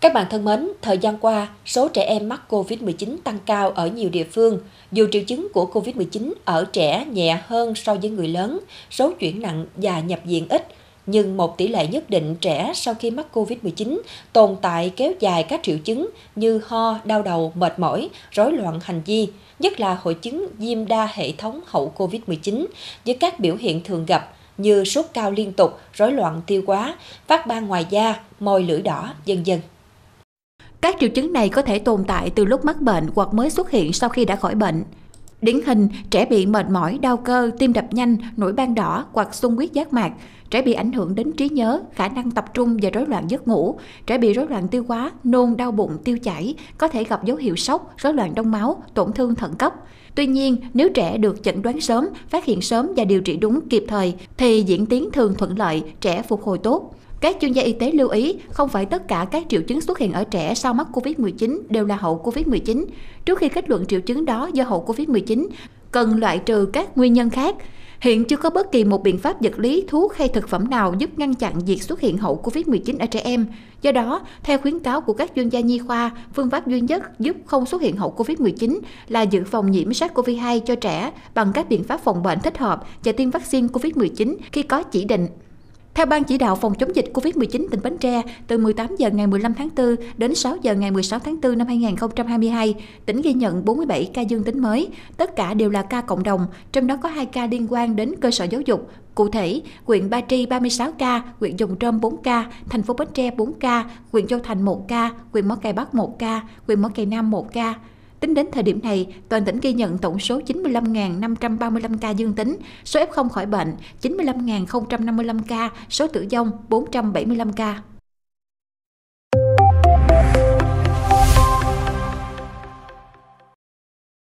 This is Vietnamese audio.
Các bạn thân mến, thời gian qua, số trẻ em mắc COVID-19 tăng cao ở nhiều địa phương. Dù triệu chứng của COVID-19 ở trẻ nhẹ hơn so với người lớn, số chuyển nặng và nhập viện ít, nhưng một tỷ lệ nhất định trẻ sau khi mắc COVID-19 tồn tại kéo dài các triệu chứng như ho, đau đầu, mệt mỏi, rối loạn hành vi, nhất là hội chứng viêm đa hệ thống hậu COVID-19 với các biểu hiện thường gặp như sốt cao liên tục, rối loạn tiêu hóa, phát ban ngoài da, môi lưỡi đỏ, vân vân. Các triệu chứng này có thể tồn tại từ lúc mắc bệnh hoặc mới xuất hiện sau khi đã khỏi bệnh. Điển hình, trẻ bị mệt mỏi, đau cơ, tim đập nhanh, nổi ban đỏ hoặc sung huyết giác mạc, trẻ bị ảnh hưởng đến trí nhớ, khả năng tập trung và rối loạn giấc ngủ, trẻ bị rối loạn tiêu hóa, nôn, đau bụng, tiêu chảy, có thể gặp dấu hiệu sốc, rối loạn đông máu, tổn thương thận cấp. Tuy nhiên, nếu trẻ được chẩn đoán sớm, phát hiện sớm và điều trị đúng kịp thời thì diễn tiến thường thuận lợi, trẻ phục hồi tốt. Các chuyên gia y tế lưu ý, không phải tất cả các triệu chứng xuất hiện ở trẻ sau mắc COVID-19 đều là hậu COVID-19. Trước khi kết luận triệu chứng đó do hậu COVID-19, cần loại trừ các nguyên nhân khác. Hiện chưa có bất kỳ một biện pháp vật lý, thuốc hay thực phẩm nào giúp ngăn chặn việc xuất hiện hậu COVID-19 ở trẻ em. Do đó, theo khuyến cáo của các chuyên gia nhi khoa, phương pháp duy nhất giúp không xuất hiện hậu COVID-19 là dự phòng nhiễm SARS-CoV-2 cho trẻ bằng các biện pháp phòng bệnh thích hợp và tiêm vaccine COVID-19 khi có chỉ định. Theo Ban chỉ đạo phòng chống dịch COVID-19 tỉnh Bến Tre, từ 18 giờ ngày 15 tháng 4 đến 6 giờ ngày 16 tháng 4 năm 2022, tỉnh ghi nhận 47 ca dương tính mới, tất cả đều là ca cộng đồng, trong đó có 2 ca liên quan đến cơ sở giáo dục. Cụ thể, huyện Ba Tri 36 ca, huyện Dòng Trơm 4 ca, thành phố Bến Tre 4 ca, huyện Châu Thành 1 ca, huyện Mó Cày Bắc 1 ca, huyện Mó Cày Nam 1 ca. Tính đến thời điểm này, toàn tỉnh ghi nhận tổng số 95.535 ca dương tính, số F0 khỏi bệnh 95.055 ca, số tử vong 475 ca.